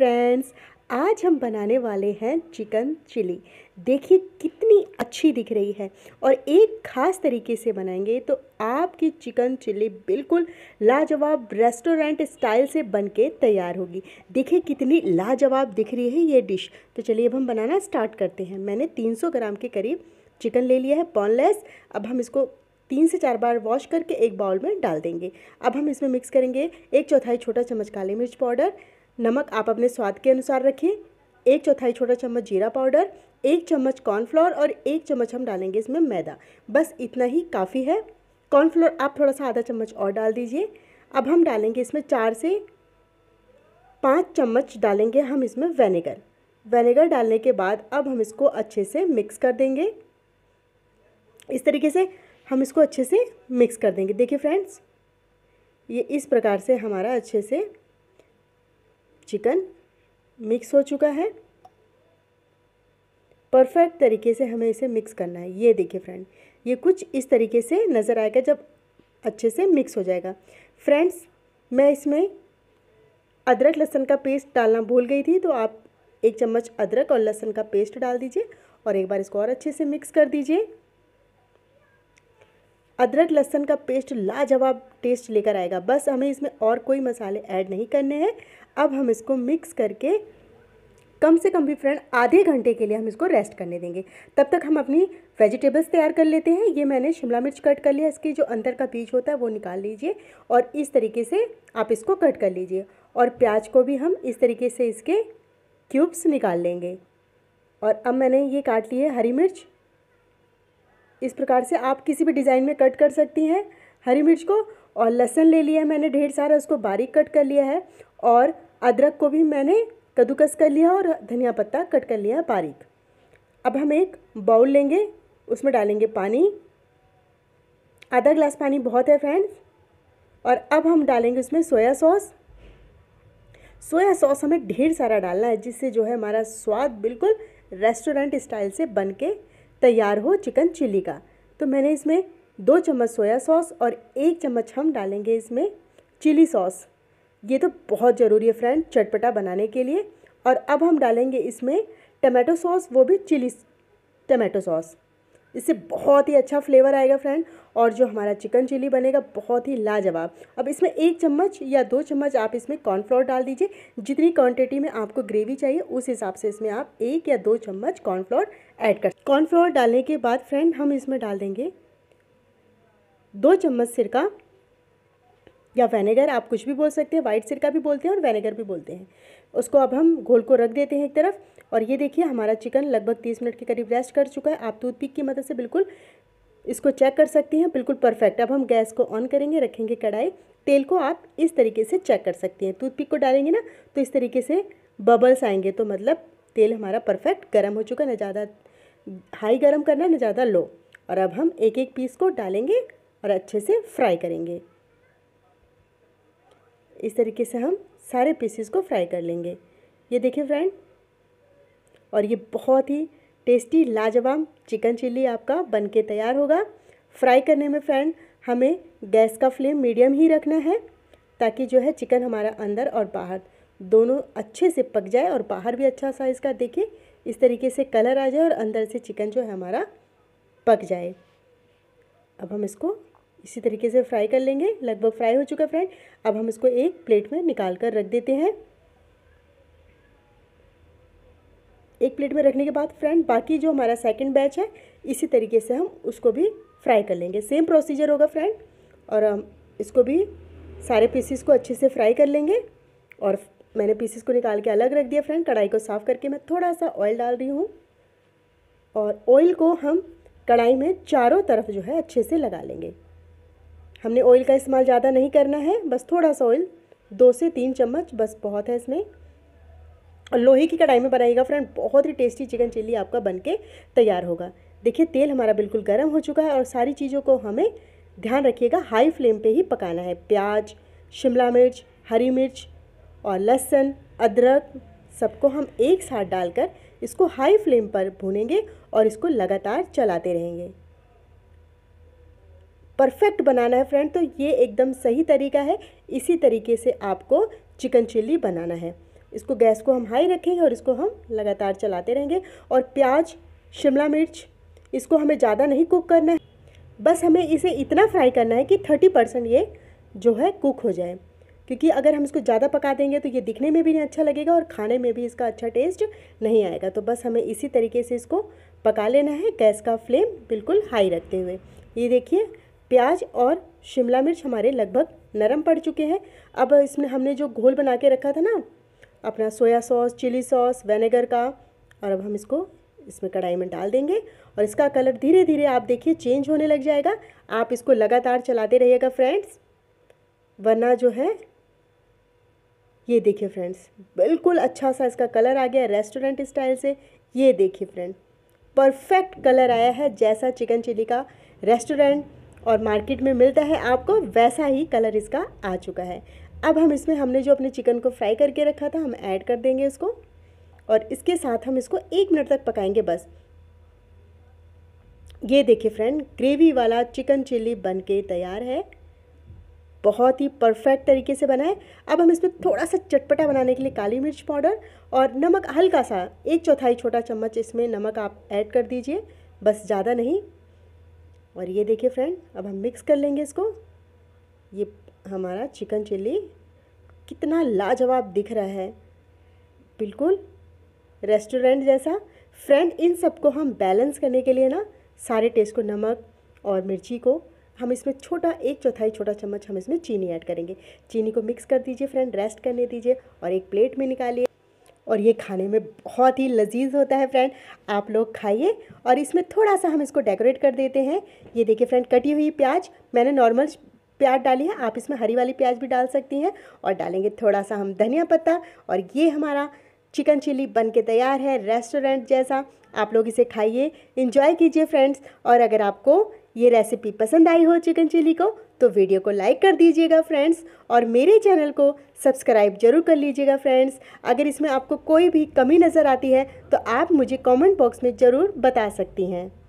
friends आज हम बनाने वाले हैं चिकन चिली देखिए कितनी अच्छी दिख रही है और एक ख़ास तरीके से बनाएंगे तो आपकी चिकन चिली बिल्कुल लाजवाब रेस्टोरेंट स्टाइल से बनके तैयार होगी देखिए कितनी लाजवाब दिख रही है ये डिश तो चलिए अब हम बनाना स्टार्ट करते हैं मैंने 300 ग्राम के करीब चिकन ले लिया है बॉनलेस अब हम इसको तीन से चार बार वॉश करके एक बाउल में डाल देंगे अब हम इसमें मिक्स करेंगे एक चौथाई छोटा चम्मच काली मिर्च पाउडर नमक आप अपने स्वाद के अनुसार रखें एक चौथाई छोटा चम्मच जीरा पाउडर एक चम्मच कॉर्नफ्लोर और एक चम्मच हम डालेंगे इसमें मैदा बस इतना ही काफ़ी है कॉर्नफ्लोर आप थोड़ा सा आधा चम्मच और डाल दीजिए अब हम डालेंगे इसमें चार से पाँच चम्मच डालेंगे हम इसमें वेनेगर वेनेगर डालने के बाद अब हम इसको अच्छे से मिक्स कर देंगे इस तरीके से हम इसको अच्छे से मिक्स कर देंगे देखिए फ्रेंड्स ये इस प्रकार से हमारा अच्छे से चिकन मिक्स हो चुका है परफेक्ट तरीके से हमें इसे मिक्स करना है ये देखिए फ्रेंड ये कुछ इस तरीके से नज़र आएगा जब अच्छे से मिक्स हो जाएगा फ्रेंड्स मैं इसमें अदरक लहसन का पेस्ट डालना भूल गई थी तो आप एक चम्मच अदरक और लहसन का पेस्ट डाल दीजिए और एक बार इसको और अच्छे से मिक्स कर दीजिए अदरक लहसन का पेस्ट लाजवाब टेस्ट लेकर आएगा बस हमें इसमें और कोई मसाले ऐड नहीं करने हैं अब हम इसको मिक्स करके कम से कम भी फ्रेंड आधे घंटे के लिए हम इसको रेस्ट करने देंगे तब तक हम अपनी वेजिटेबल्स तैयार कर लेते हैं ये मैंने शिमला मिर्च कट कर लिया इसकी जो अंदर का बीज होता है वो निकाल लीजिए और इस तरीके से आप इसको कट कर लीजिए और प्याज को भी हम इस तरीके से इसके क्यूब्स निकाल लेंगे और अब मैंने ये काट लिए हरी मिर्च इस प्रकार से आप किसी भी डिज़ाइन में कट कर सकती हैं हरी मिर्च को और लहसन ले लिया है मैंने ढेर सारा उसको बारीक कट कर लिया है और अदरक को भी मैंने कद्दूकस कर लिया और धनिया पत्ता कट कर लिया बारीक अब हम एक बाउल लेंगे उसमें डालेंगे पानी आधा ग्लास पानी बहुत है फ्रेंड्स और अब हम डालेंगे उसमें सोया सॉस सोया सॉस हमें ढेर सारा डालना है जिससे जो है हमारा स्वाद बिल्कुल रेस्टोरेंट स्टाइल से बन के तैयार हो चिकन चिल्ली का तो मैंने इसमें दो चम्मच सोया सॉस और एक चम्मच हम डालेंगे इसमें चिली सॉस ये तो बहुत ज़रूरी है फ्रेंड चटपटा बनाने के लिए और अब हम डालेंगे इसमें टमाटो सॉस वो भी चिली टमाटो सॉस इससे बहुत ही अच्छा फ्लेवर आएगा फ्रेंड और जो हमारा चिकन चिली बनेगा बहुत ही लाजवाब अब इसमें एक चम्मच या दो चम्मच आप इसमें कॉर्नफ्लोर डाल दीजिए जितनी क्वांटिटी में आपको ग्रेवी चाहिए उस हिसाब से इसमें आप एक या दो चम्मच कॉर्नफ्लोर ऐड कर कॉर्नफ्लोर डालने के बाद फ्रेंड हम इसमें डाल देंगे दो चम्मच सिरका या वेनेगर आप कुछ भी बोल सकते हैं वाइट सिरका भी बोलते हैं और वेनेगर भी बोलते हैं उसको अब हम घोल को रख देते हैं एक तरफ और ये देखिए हमारा चिकन लगभग तीस मिनट के करीब रेस्ट कर चुका है आप पिक की मदद से बिल्कुल इसको चेक कर सकती हैं बिल्कुल परफेक्ट अब हम गैस को ऑन करेंगे रखेंगे कढ़ाई तेल को आप इस तरीके से चेक कर सकती हैं टूथपिक को डालेंगे ना तो इस तरीके से बबल्स आएंगे तो मतलब तेल हमारा परफेक्ट गर्म हो चुका है ना ज़्यादा हाई गर्म करना ना ज़्यादा लो और अब हम एक एक पीस को डालेंगे और अच्छे से फ्राई करेंगे इस तरीके से हम सारे पीसेस को फ्राई कर लेंगे ये देखिए फ्रेंड और ये बहुत ही टेस्टी लाजवाब चिकन चिल्ली आपका बन के तैयार होगा फ्राई करने में फ्रेंड हमें गैस का फ्लेम मीडियम ही रखना है ताकि जो है चिकन हमारा अंदर और बाहर दोनों अच्छे से पक जाए और बाहर भी अच्छा साइज़ का देखिए इस तरीके से कलर आ जाए और अंदर से चिकन जो है हमारा पक जाए अब हम इसको इसी तरीके से फ्राई कर लेंगे लगभग फ्राई हो चुका फ्रेंड अब हम इसको एक प्लेट में निकाल कर रख देते हैं एक प्लेट में रखने के बाद फ्रेंड बाकी जो हमारा सेकेंड बैच है इसी तरीके से हम उसको भी फ्राई कर लेंगे सेम प्रोसीजर होगा फ्रेंड और हम इसको भी सारे पीसीस को अच्छे से फ्राई कर लेंगे और मैंने पीसीस को निकाल के अलग रख दिया फ्रेंड कढ़ाई को साफ़ करके मैं थोड़ा सा ऑयल डाल रही हूँ और ऑयल को हम कढ़ाई में चारों तरफ जो है अच्छे से लगा लेंगे हमने ऑयल का इस्तेमाल ज़्यादा नहीं करना है बस थोड़ा सा ऑयल दो से तीन चम्मच बस बहुत है इसमें लोहे की कढ़ाई में बनाइएगा फ्रेंड बहुत ही टेस्टी चिकन चिल्ली आपका बन के तैयार होगा देखिए तेल हमारा बिल्कुल गर्म हो चुका है और सारी चीज़ों को हमें ध्यान रखिएगा हाई फ्लेम पर ही पकाना है प्याज शिमला मिर्च हरी मिर्च और लहसुन अदरक सबको हम एक साथ डालकर इसको हाई फ्लेम पर भूनेंगे और इसको लगातार चलाते रहेंगे परफेक्ट बनाना है फ्रेंड तो ये एकदम सही तरीका है इसी तरीके से आपको चिकन चिल्ली बनाना है इसको गैस को हम हाई रखेंगे और इसको हम लगातार चलाते रहेंगे और प्याज शिमला मिर्च इसको हमें ज़्यादा नहीं कुक करना है बस हमें इसे इतना फ्राई करना है कि थर्टी परसेंट ये जो है कुक हो जाए क्योंकि अगर हम इसको ज़्यादा पका देंगे तो ये दिखने में भी नहीं अच्छा लगेगा और खाने में भी इसका अच्छा टेस्ट नहीं आएगा तो बस हमें इसी तरीके से इसको पका लेना है गैस का फ्लेम बिल्कुल हाई रखते हुए ये देखिए प्याज और शिमला मिर्च हमारे लगभग नरम पड़ चुके हैं अब इसमें हमने जो घोल बना के रखा था ना अपना soya sauce chilli sauce vinegar का और अब हम इसको इसमें कढ़ाई में डाल देंगे और इसका कलर धीरे धीरे आप देखिए चेंज होने लग जाएगा आप इसको लगातार चलाते रहिएगा फ्रेंड्स वरना जो है ये देखिए फ्रेंड्स बिल्कुल अच्छा सा इसका कलर आ गया रेस्टोरेंट स्टाइल से ये देखिए फ्रेंड परफेक्ट कलर आया है जैसा चिकन चिली का रेस्टोरेंट और मार्केट में मिलता है आपको वैसा ही कलर इसका आ चुका है अब हम इसमें हमने जो अपने चिकन को फ्राई करके रखा था हम ऐड कर देंगे इसको और इसके साथ हम इसको एक मिनट तक पकाएंगे बस ये देखिए फ्रेंड ग्रेवी वाला चिकन चिल्ली बन के तैयार है बहुत ही परफेक्ट तरीके से बना है अब हम इसमें थोड़ा सा चटपटा बनाने के लिए काली मिर्च पाउडर और नमक हल्का सा एक चौथाई छोटा चम्मच इसमें नमक आप ऐड कर दीजिए बस ज़्यादा नहीं और ये देखिए फ्रेंड अब हम मिक्स कर लेंगे इसको ये हमारा चिकन चिल्ली कितना लाजवाब दिख रहा है बिल्कुल रेस्टोरेंट जैसा फ्रेंड इन सबको हम बैलेंस करने के लिए ना सारे टेस्ट को नमक और मिर्ची को हम इसमें छोटा एक चौथाई छोटा चम्मच हम इसमें चीनी ऐड करेंगे चीनी को मिक्स कर दीजिए फ्रेंड रेस्ट करने दीजिए और एक प्लेट में निकालिए और ये खाने में बहुत ही लजीज होता है फ्रेंड आप लोग खाइए और इसमें थोड़ा सा हम इसको डेकोरेट कर देते हैं ये देखिए फ्रेंड कटी हुई प्याज मैंने नॉर्मल प्याज डाली है आप इसमें हरी वाली प्याज भी डाल सकती हैं और डालेंगे थोड़ा सा हम धनिया पत्ता और ये हमारा चिकन चिली बन के तैयार है रेस्टोरेंट जैसा आप लोग इसे खाइए इंजॉय कीजिए फ्रेंड्स और अगर आपको ये रेसिपी पसंद आई हो चिकन चिली को तो वीडियो को लाइक कर दीजिएगा फ्रेंड्स और मेरे चैनल को सब्सक्राइब जरूर कर लीजिएगा फ्रेंड्स अगर इसमें आपको कोई भी कमी नज़र आती है तो आप मुझे कमेंट बॉक्स में ज़रूर बता सकती हैं